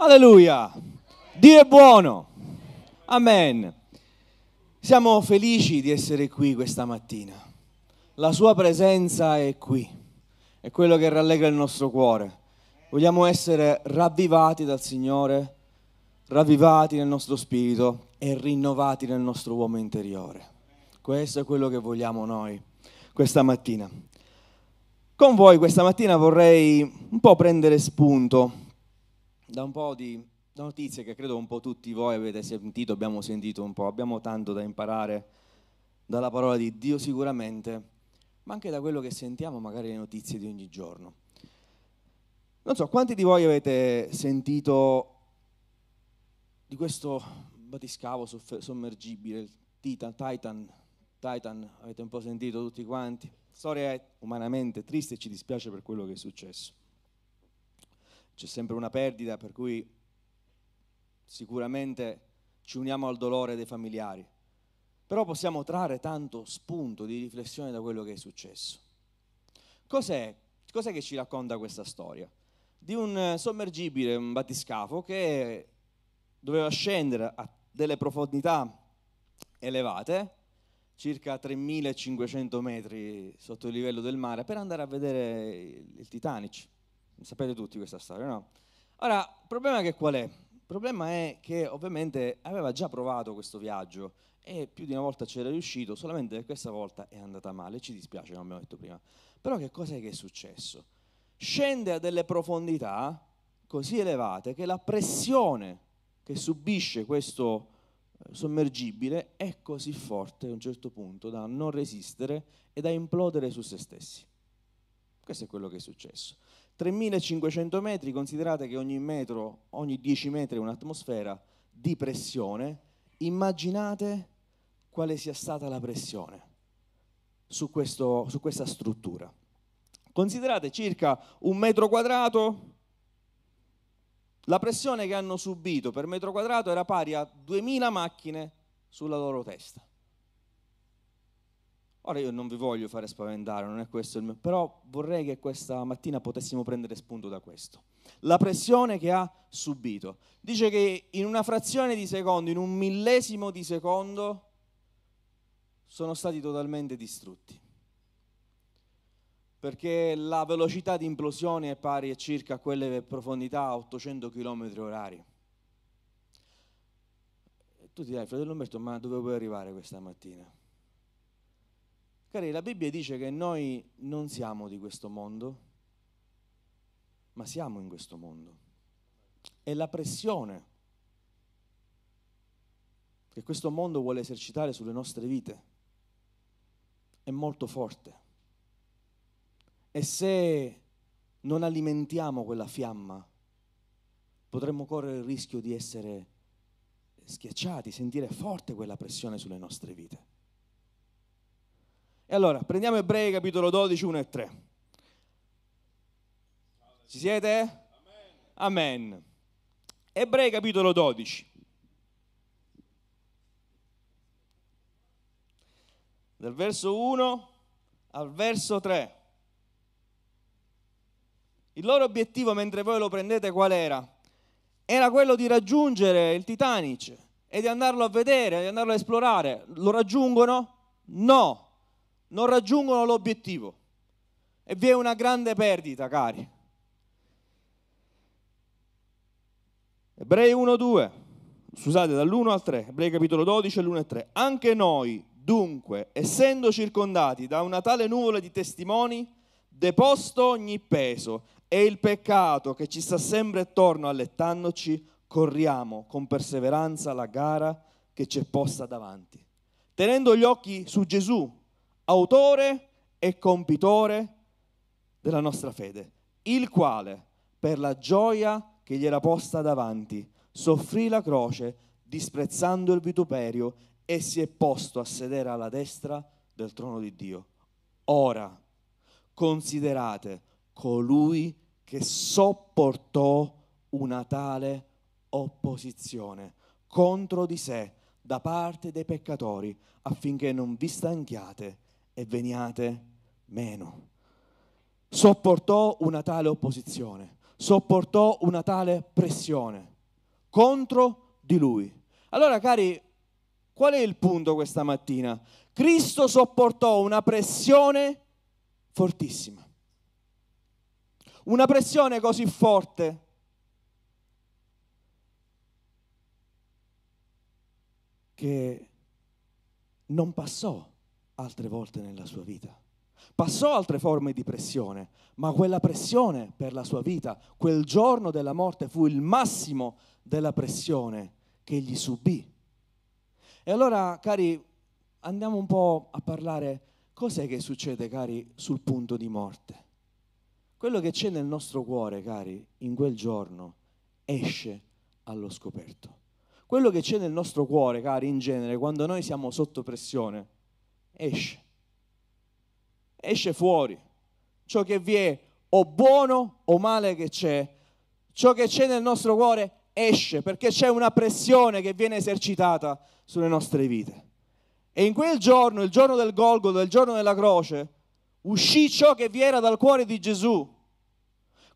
Alleluia! Dio è buono! Amen! Siamo felici di essere qui questa mattina. La sua presenza è qui. È quello che rallegra il nostro cuore. Vogliamo essere ravvivati dal Signore, ravvivati nel nostro spirito e rinnovati nel nostro uomo interiore. Questo è quello che vogliamo noi questa mattina. Con voi questa mattina vorrei un po' prendere spunto da un po' di notizie che credo un po' tutti voi avete sentito, abbiamo sentito un po', abbiamo tanto da imparare dalla parola di Dio sicuramente, ma anche da quello che sentiamo magari le notizie di ogni giorno. Non so, quanti di voi avete sentito di questo batiscavo sommergibile, il Titan, Titan, Titan, avete un po' sentito tutti quanti? La storia è umanamente triste e ci dispiace per quello che è successo c'è sempre una perdita, per cui sicuramente ci uniamo al dolore dei familiari, però possiamo trarre tanto spunto di riflessione da quello che è successo. Cos'è, cos'è che ci racconta questa storia? Di un eh, sommergibile, un battiscafo, che doveva scendere a delle profondità elevate, circa 3500 metri sotto il livello del mare, per andare a vedere il Titanic Sapete tutti questa storia, no? Ora, il problema che qual è? Il problema è che ovviamente aveva già provato questo viaggio e più di una volta c'era riuscito, solamente che questa volta è andata male, ci dispiace, come abbiamo detto prima. Però che cosa è che è successo? Scende a delle profondità così elevate che la pressione che subisce questo eh, sommergibile è così forte a un certo punto da non resistere e da implodere su se stessi. Questo è quello che è successo. 3500 metri, considerate che ogni metro, ogni 10 metri è un'atmosfera di pressione, immaginate quale sia stata la pressione su, questo, su questa struttura. Considerate circa un metro quadrato, la pressione che hanno subito per metro quadrato era pari a 2000 macchine sulla loro testa. Ora io non vi voglio fare spaventare, non è questo il mio, però vorrei che questa mattina potessimo prendere spunto da questo. La pressione che ha subito. Dice che in una frazione di secondo, in un millesimo di secondo, sono stati totalmente distrutti. Perché la velocità di implosione è pari a circa quelle profondità a 800 km orari. E tu ti dai, fratello Umberto, ma dove vuoi arrivare questa mattina? Cari, la Bibbia dice che noi non siamo di questo mondo, ma siamo in questo mondo. È la pressione che questo mondo vuole esercitare sulle nostre vite è molto forte. E se non alimentiamo quella fiamma, potremmo correre il rischio di essere schiacciati, sentire forte quella pressione sulle nostre vite. E allora, prendiamo Ebrei capitolo 12, 1 e 3. Ci siete? Amen. Amen. Ebrei capitolo 12. Dal verso 1 al verso 3. Il loro obiettivo, mentre voi lo prendete, qual era? Era quello di raggiungere il Titanic e di andarlo a vedere, di andarlo a esplorare. Lo raggiungono? No non raggiungono l'obiettivo e vi è una grande perdita, cari. Ebrei 1-2, scusate, dall'1 al 3, Ebrei capitolo 12, l'1 e 3. Anche noi, dunque, essendo circondati da una tale nuvola di testimoni, deposto ogni peso e il peccato che ci sta sempre attorno allettandoci, corriamo con perseveranza la gara che ci è posta davanti. Tenendo gli occhi su Gesù, autore e compitore della nostra fede, il quale, per la gioia che gli era posta davanti, soffrì la croce, disprezzando il vituperio, e si è posto a sedere alla destra del trono di Dio. Ora, considerate colui che sopportò una tale opposizione contro di sé da parte dei peccatori affinché non vi stanchiate e veniate meno. Sopportò una tale opposizione, sopportò una tale pressione contro di lui. Allora, cari, qual è il punto questa mattina? Cristo sopportò una pressione fortissima. Una pressione così forte che non passò altre volte nella sua vita. Passò altre forme di pressione, ma quella pressione per la sua vita, quel giorno della morte, fu il massimo della pressione che egli subì. E allora, cari, andiamo un po' a parlare cos'è che succede, cari, sul punto di morte. Quello che c'è nel nostro cuore, cari, in quel giorno esce allo scoperto. Quello che c'è nel nostro cuore, cari, in genere, quando noi siamo sotto pressione, esce. Esce fuori. Ciò che vi è o buono o male che c'è, ciò che c'è nel nostro cuore esce perché c'è una pressione che viene esercitata sulle nostre vite. E in quel giorno, il giorno del Golgodo, il giorno della croce, uscì ciò che vi era dal cuore di Gesù.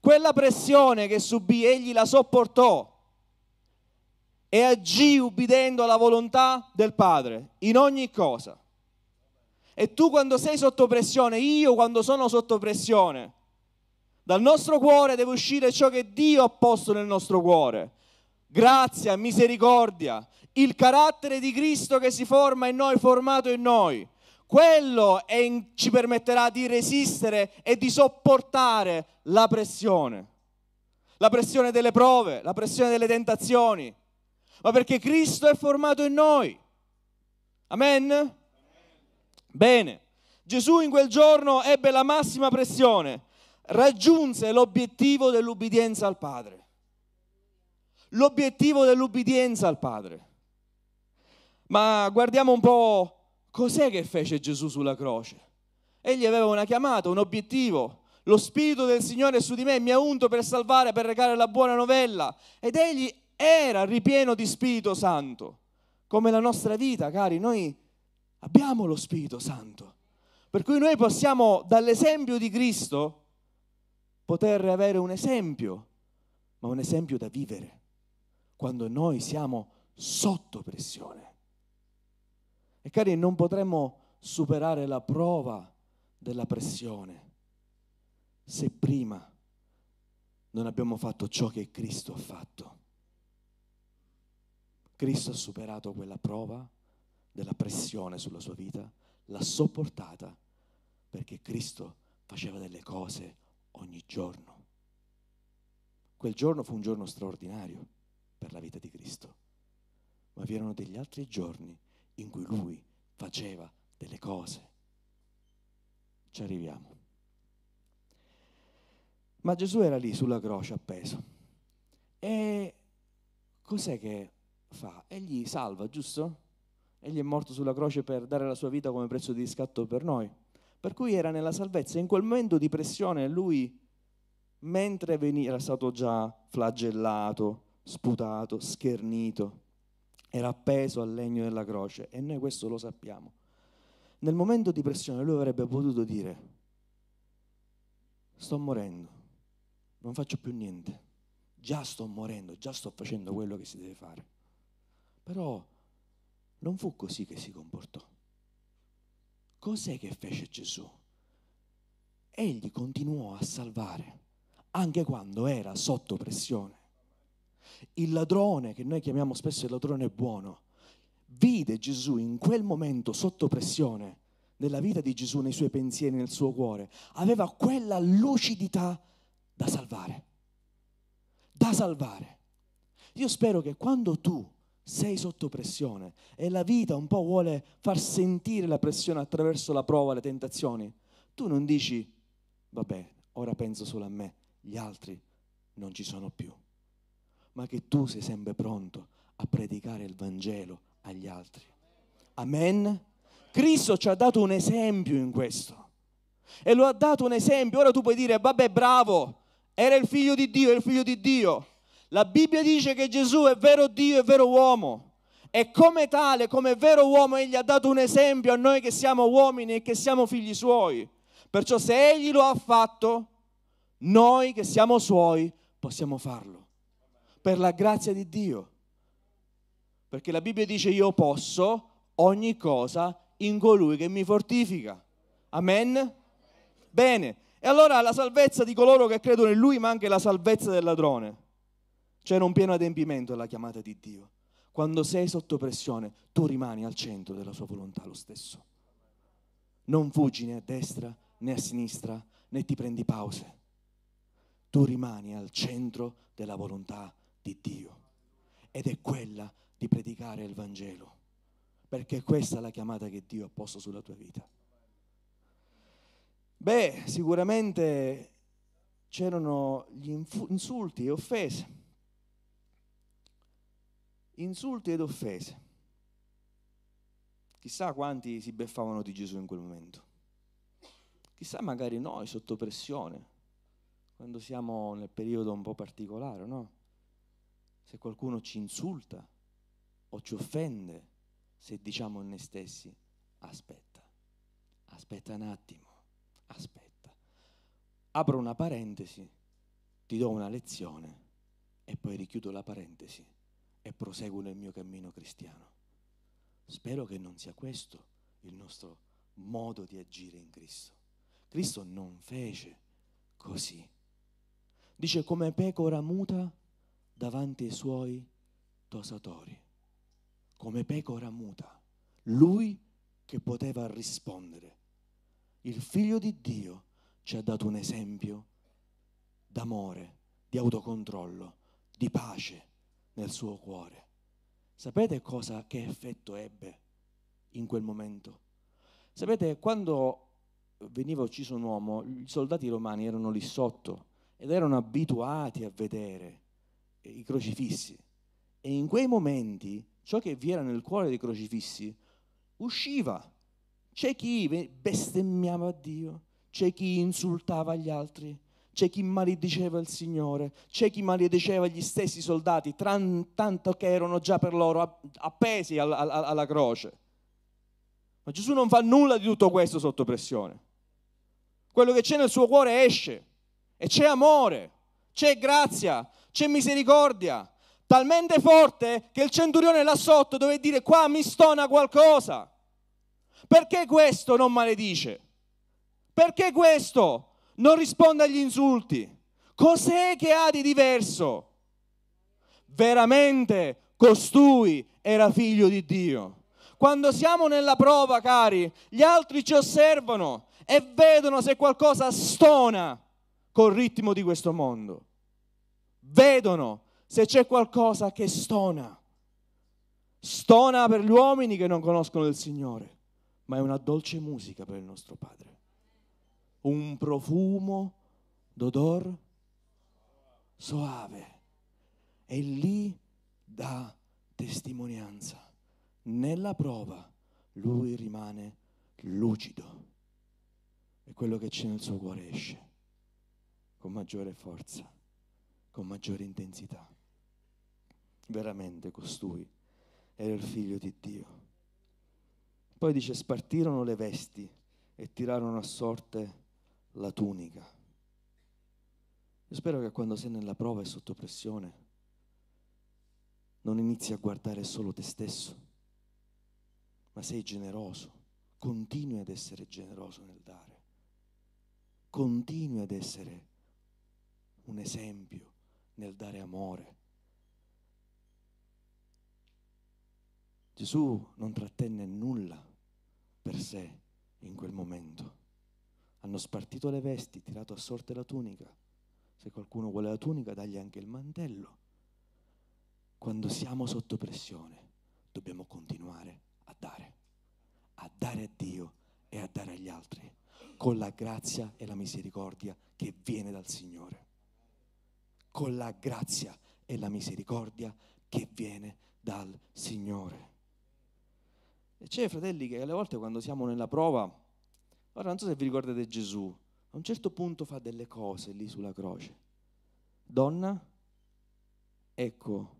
Quella pressione che subì, egli la sopportò e agì ubbidendo alla volontà del Padre in ogni cosa. E tu quando sei sotto pressione, io quando sono sotto pressione, dal nostro cuore deve uscire ciò che Dio ha posto nel nostro cuore. Grazia, misericordia, il carattere di Cristo che si forma in noi, formato in noi. Quello in, ci permetterà di resistere e di sopportare la pressione. La pressione delle prove, la pressione delle tentazioni. Ma perché Cristo è formato in noi. Amen? Bene, Gesù in quel giorno ebbe la massima pressione, raggiunse l'obiettivo dell'ubbidienza al Padre. L'obiettivo dell'ubbidienza al Padre. Ma guardiamo un po' cos'è che fece Gesù sulla croce. Egli aveva una chiamata, un obiettivo. Lo Spirito del Signore è su di me, mi ha unto per salvare, per regare la buona novella. Ed egli era ripieno di Spirito Santo, come la nostra vita, cari. Noi Abbiamo lo Spirito Santo. Per cui noi possiamo dall'esempio di Cristo poter avere un esempio, ma un esempio da vivere, quando noi siamo sotto pressione. E cari, non potremmo superare la prova della pressione se prima non abbiamo fatto ciò che Cristo ha fatto. Cristo ha superato quella prova della pressione sulla sua vita, l'ha sopportata perché Cristo faceva delle cose ogni giorno. Quel giorno fu un giorno straordinario per la vita di Cristo, ma vi erano degli altri giorni in cui lui faceva delle cose. Ci arriviamo. Ma Gesù era lì sulla croce appeso. E cos'è che fa? Egli salva, giusto? Egli è morto sulla croce per dare la sua vita come prezzo di riscatto per noi. Per cui era nella salvezza. In quel momento di pressione lui, mentre veniva, era stato già flagellato, sputato, schernito, era appeso al legno della croce e noi questo lo sappiamo. Nel momento di pressione lui avrebbe potuto dire, sto morendo, non faccio più niente, già sto morendo, già sto facendo quello che si deve fare. Però non fu così che si comportò. Cos'è che fece Gesù? Egli continuò a salvare, anche quando era sotto pressione. Il ladrone, che noi chiamiamo spesso il ladrone buono, vide Gesù in quel momento sotto pressione, nella vita di Gesù, nei suoi pensieri, nel suo cuore, aveva quella lucidità da salvare. Da salvare. Io spero che quando tu sei sotto pressione e la vita un po' vuole far sentire la pressione attraverso la prova, le tentazioni. Tu non dici, vabbè, ora penso solo a me, gli altri non ci sono più, ma che tu sei sempre pronto a predicare il Vangelo agli altri. Amen? Cristo ci ha dato un esempio in questo e lo ha dato un esempio. Ora tu puoi dire, vabbè, bravo, era il figlio di Dio, è il figlio di Dio la Bibbia dice che Gesù è vero Dio e vero uomo. E come tale, come vero uomo, egli ha dato un esempio a noi che siamo uomini e che siamo figli suoi. Perciò se egli lo ha fatto, noi che siamo suoi possiamo farlo. Per la grazia di Dio. Perché la Bibbia dice io posso ogni cosa in colui che mi fortifica. Amen? Bene. E allora la salvezza di coloro che credono in lui, ma anche la salvezza del ladrone. C'era cioè, un pieno adempimento alla chiamata di Dio. Quando sei sotto pressione, tu rimani al centro della sua volontà lo stesso. Non fuggi né a destra né a sinistra, né ti prendi pause. Tu rimani al centro della volontà di Dio. Ed è quella di predicare il Vangelo. Perché questa è la chiamata che Dio ha posto sulla tua vita. Beh, sicuramente c'erano gli insulti e offese insulti ed offese. Chissà quanti si beffavano di Gesù in quel momento. Chissà magari noi sotto pressione, quando siamo nel periodo un po' particolare, no? Se qualcuno ci insulta o ci offende, se diciamo a noi stessi, aspetta, aspetta un attimo, aspetta. Apro una parentesi, ti do una lezione e poi richiudo la parentesi e proseguo nel mio cammino cristiano. Spero che non sia questo il nostro modo di agire in Cristo. Cristo non fece così. Dice come pecora muta davanti ai suoi tosatori, come pecora muta, lui che poteva rispondere. Il figlio di Dio ci ha dato un esempio d'amore, di autocontrollo, di pace nel suo cuore. Sapete cosa, che effetto ebbe in quel momento? Sapete, quando veniva ucciso un uomo, i soldati romani erano lì sotto ed erano abituati a vedere i crocifissi. E in quei momenti ciò che vi era nel cuore dei crocifissi usciva. C'è chi bestemmiava a Dio, c'è chi insultava gli altri, c'è chi malediceva il Signore, c'è chi malediceva gli stessi soldati, tran, tanto che erano già per loro appesi alla, alla, alla croce. Ma Gesù non fa nulla di tutto questo sotto pressione. Quello che c'è nel suo cuore esce e c'è amore, c'è grazia, c'è misericordia, talmente forte che il centurione là sotto deve dire qua mi stona qualcosa. Perché questo non maledice? Perché questo non risponde agli insulti. Cos'è che ha di diverso? Veramente costui era figlio di Dio. Quando siamo nella prova, cari, gli altri ci osservano e vedono se qualcosa stona col ritmo di questo mondo. Vedono se c'è qualcosa che stona. Stona per gli uomini che non conoscono il Signore, ma è una dolce musica per il nostro Padre un profumo d'odor soave e lì dà testimonianza. Nella prova lui rimane lucido e quello che c'è nel suo cuore esce con maggiore forza, con maggiore intensità. Veramente costui era il figlio di Dio. Poi dice, spartirono le vesti e tirarono a sorte la tunica. Io spero che quando sei nella prova e sotto pressione non inizi a guardare solo te stesso, ma sei generoso, continui ad essere generoso nel dare, continui ad essere un esempio nel dare amore. Gesù non trattenne nulla per sé in quel momento hanno spartito le vesti, tirato a sorte la tunica. Se qualcuno vuole la tunica, dagli anche il mantello. Quando siamo sotto pressione, dobbiamo continuare a dare, a dare a Dio e a dare agli altri, con la grazia e la misericordia che viene dal Signore. Con la grazia e la misericordia che viene dal Signore. E c'è fratelli che alle volte quando siamo nella prova Ora non so se vi ricordate Gesù, a un certo punto fa delle cose lì sulla croce. Donna, ecco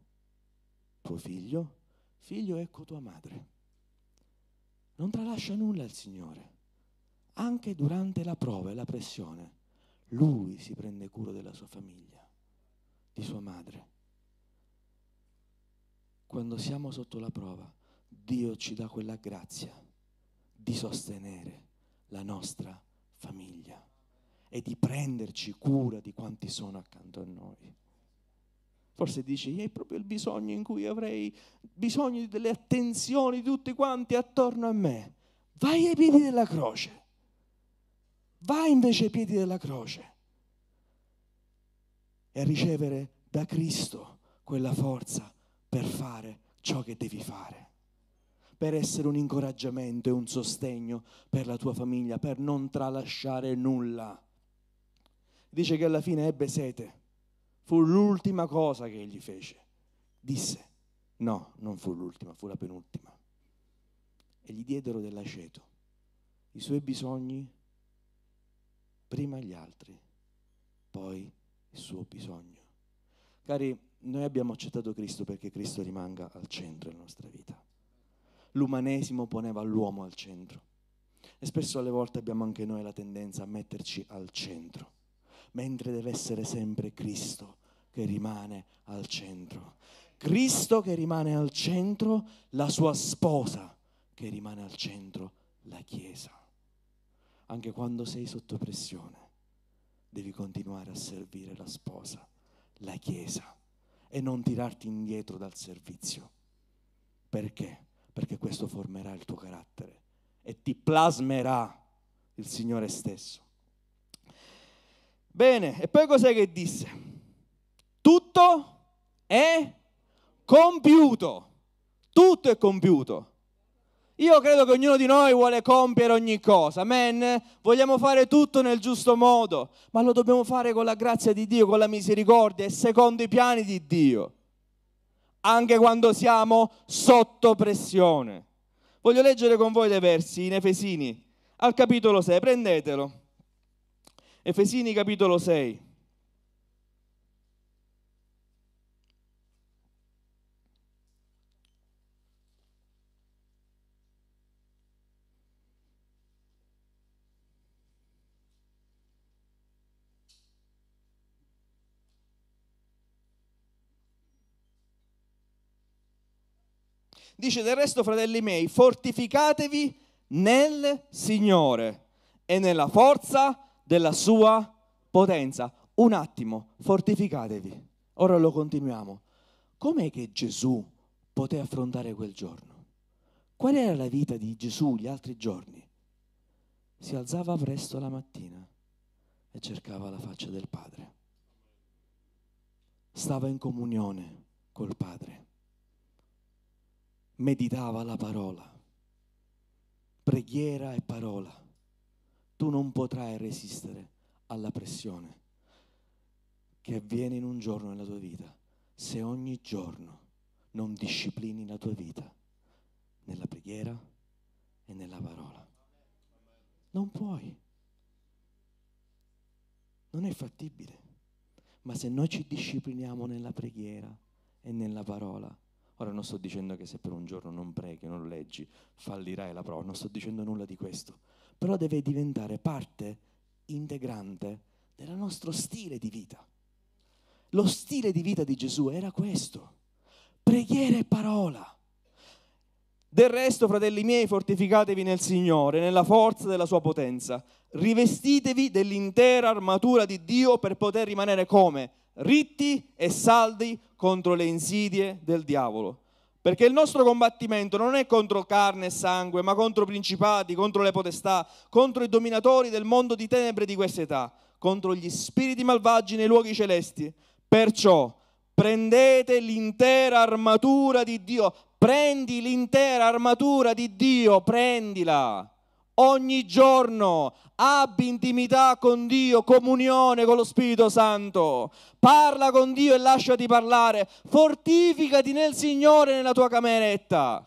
tuo figlio, figlio, ecco tua madre. Non tralascia nulla il Signore, anche durante la prova e la pressione. Lui si prende cura della sua famiglia, di sua madre. Quando siamo sotto la prova, Dio ci dà quella grazia di sostenere, la nostra famiglia e di prenderci cura di quanti sono accanto a noi. Forse dici, è proprio il bisogno in cui avrei bisogno delle attenzioni di tutti quanti attorno a me. Vai ai piedi della croce. Vai invece ai piedi della croce e a ricevere da Cristo quella forza per fare ciò che devi fare per essere un incoraggiamento e un sostegno per la tua famiglia, per non tralasciare nulla. Dice che alla fine ebbe sete. Fu l'ultima cosa che egli fece. Disse, no, non fu l'ultima, fu la penultima. E gli diedero dell'aceto, i suoi bisogni, prima gli altri, poi il suo bisogno. Cari, noi abbiamo accettato Cristo perché Cristo rimanga al centro della nostra vita l'umanesimo poneva l'uomo al centro. E spesso alle volte abbiamo anche noi la tendenza a metterci al centro, mentre deve essere sempre Cristo che rimane al centro. Cristo che rimane al centro, la sua sposa che rimane al centro, la Chiesa. Anche quando sei sotto pressione, devi continuare a servire la sposa, la Chiesa, e non tirarti indietro dal servizio. Perché? perché questo formerà il tuo carattere e ti plasmerà il Signore stesso. Bene, e poi cos'è che disse? Tutto è compiuto, tutto è compiuto. Io credo che ognuno di noi vuole compiere ogni cosa, amen? Vogliamo fare tutto nel giusto modo, ma lo dobbiamo fare con la grazia di Dio, con la misericordia e secondo i piani di Dio anche quando siamo sotto pressione. Voglio leggere con voi dei versi in Efesini, al capitolo 6, prendetelo. Efesini capitolo 6. Dice del resto, fratelli miei, fortificatevi nel Signore e nella forza della sua potenza. Un attimo, fortificatevi. Ora lo continuiamo. Com'è che Gesù poté affrontare quel giorno? Qual era la vita di Gesù gli altri giorni? Si alzava presto la mattina e cercava la faccia del Padre. Stava in comunione col Padre meditava la parola. Preghiera e parola. Tu non potrai resistere alla pressione che avviene in un giorno nella tua vita se ogni giorno non disciplini la tua vita nella preghiera e nella parola. Non puoi. Non è fattibile. Ma se noi ci discipliniamo nella preghiera e nella parola, Ora non sto dicendo che se per un giorno non preghi, non leggi, fallirai la prova, non sto dicendo nulla di questo, però deve diventare parte integrante del nostro stile di vita. Lo stile di vita di Gesù era questo, preghiera e parola. Del resto, fratelli miei, fortificatevi nel Signore, nella forza della sua potenza. Rivestitevi dell'intera armatura di Dio per poter rimanere come? Ritti e saldi contro le insidie del diavolo. Perché il nostro combattimento non è contro carne e sangue, ma contro principati, contro le potestà, contro i dominatori del mondo di tenebre di questa età, contro gli spiriti malvagi nei luoghi celesti. Perciò prendete l'intera armatura di Dio, prendi l'intera armatura di Dio, prendila ogni giorno. Abbi intimità con Dio, comunione con lo Spirito Santo. Parla con Dio e lasciati parlare. Fortificati nel Signore nella tua cameretta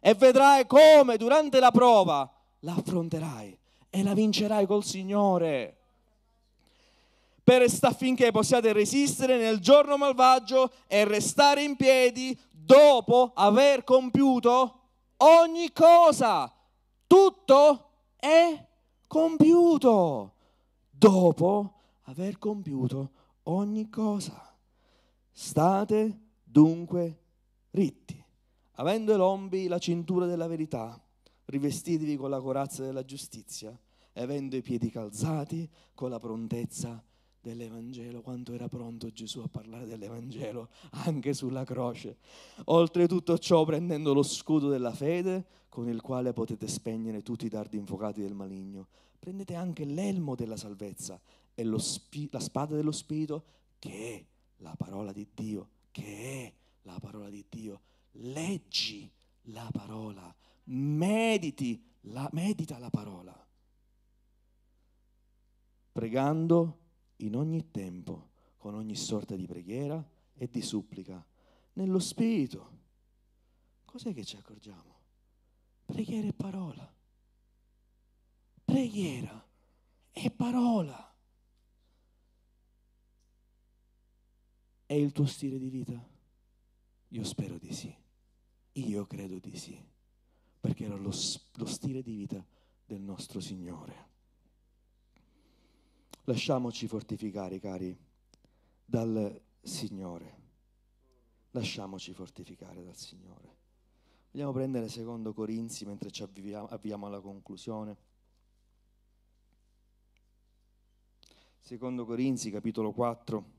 e vedrai come durante la prova la affronterai e la vincerai col Signore. Per affinché possiate resistere nel giorno malvagio e restare in piedi dopo aver compiuto ogni cosa tutto è compiuto dopo aver compiuto ogni cosa. State dunque ritti, avendo i lombi la cintura della verità, rivestitevi con la corazza della giustizia, e avendo i piedi calzati con la prontezza dell'Evangelo, quanto era pronto Gesù a parlare dell'Evangelo anche sulla croce. Oltre tutto ciò prendendo lo scudo della fede con il quale potete spegnere tutti i dardi infuocati del maligno, prendete anche l'elmo della salvezza e spi- la spada dello Spirito che è la parola di Dio, che è la parola di Dio. Leggi la parola, mediti la, medita la parola. Pregando in ogni tempo, con ogni sorta di preghiera e di supplica, nello Spirito. Cos'è che ci accorgiamo? Preghiera e parola. Preghiera e parola. È il tuo stile di vita? Io spero di sì. Io credo di sì. Perché era lo, lo stile di vita del nostro Signore. Lasciamoci fortificare, cari, dal Signore. Lasciamoci fortificare dal Signore. Vogliamo prendere secondo Corinzi mentre ci avviamo, avviamo alla conclusione. Secondo Corinzi capitolo 4.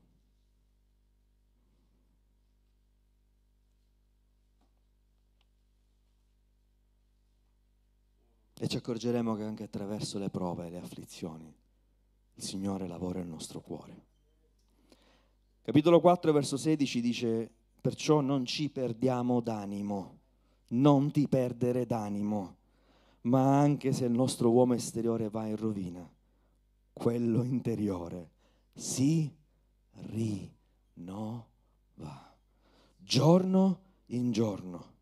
E ci accorgeremo che anche attraverso le prove e le afflizioni il Signore lavora il nostro cuore. Capitolo 4, verso 16 dice, perciò non ci perdiamo d'animo, non ti perdere d'animo, ma anche se il nostro uomo esteriore va in rovina, quello interiore si rinnova, giorno in giorno.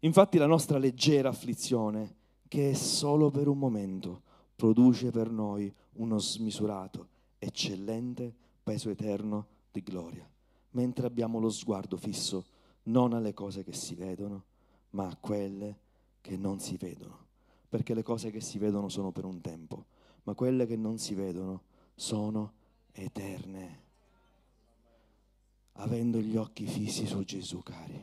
Infatti la nostra leggera afflizione, che è solo per un momento, produce per noi uno smisurato, eccellente peso eterno di gloria, mentre abbiamo lo sguardo fisso non alle cose che si vedono, ma a quelle che non si vedono, perché le cose che si vedono sono per un tempo, ma quelle che non si vedono sono eterne. Avendo gli occhi fissi su Gesù, cari,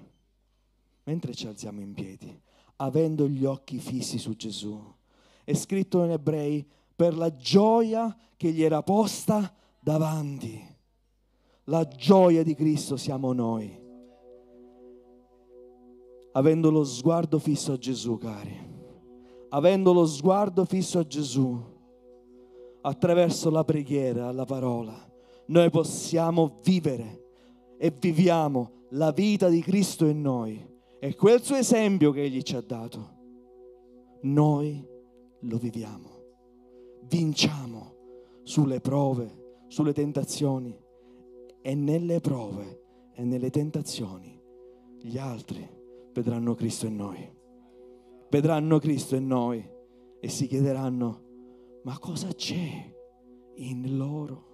mentre ci alziamo in piedi, avendo gli occhi fissi su Gesù, è scritto in ebrei per la gioia che gli era posta davanti. La gioia di Cristo siamo noi. Avendo lo sguardo fisso a Gesù, cari. Avendo lo sguardo fisso a Gesù, attraverso la preghiera, la parola, noi possiamo vivere e viviamo la vita di Cristo in noi. e quel suo esempio che Egli ci ha dato. Noi lo viviamo vinciamo sulle prove, sulle tentazioni e nelle prove e nelle tentazioni gli altri vedranno Cristo in noi. Vedranno Cristo in noi e si chiederanno, ma cosa c'è in loro?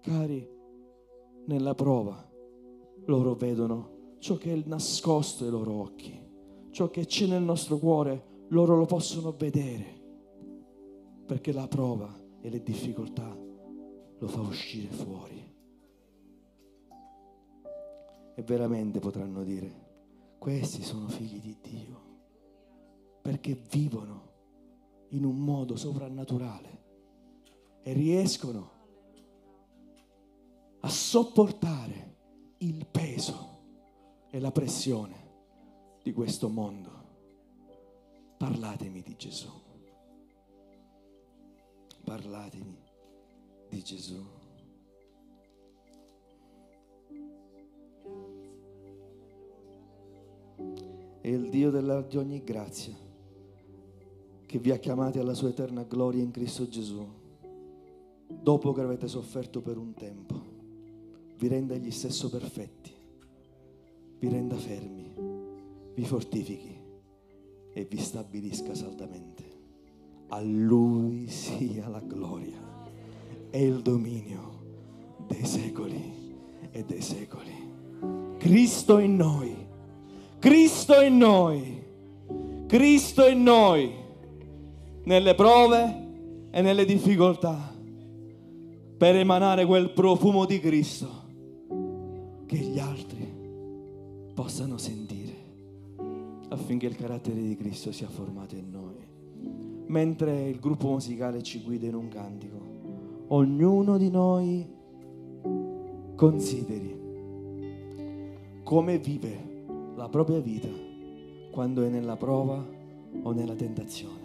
Cari, nella prova loro vedono ciò che è nascosto ai loro occhi, ciò che c'è nel nostro cuore, loro lo possono vedere perché la prova e le difficoltà lo fa uscire fuori. E veramente potranno dire, questi sono figli di Dio, perché vivono in un modo sovrannaturale e riescono a sopportare il peso e la pressione di questo mondo. Parlatemi di Gesù parlatemi di Gesù. E il Dio della, di ogni grazia, che vi ha chiamati alla sua eterna gloria in Cristo Gesù, dopo che avete sofferto per un tempo, vi renda egli stesso perfetti, vi renda fermi, vi fortifichi e vi stabilisca saldamente. A Lui sia la gloria e il dominio dei secoli e dei secoli. Cristo in noi, Cristo in noi, Cristo in noi, nelle prove e nelle difficoltà, per emanare quel profumo di Cristo che gli altri possano sentire affinché il carattere di Cristo sia formato in noi mentre il gruppo musicale ci guida in un cantico. Ognuno di noi consideri come vive la propria vita quando è nella prova o nella tentazione.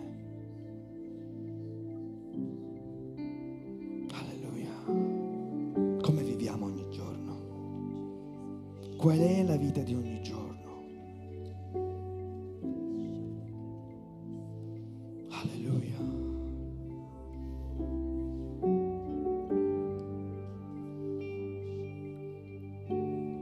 Alleluia. Come viviamo ogni giorno? Qual è la vita di ogni giorno?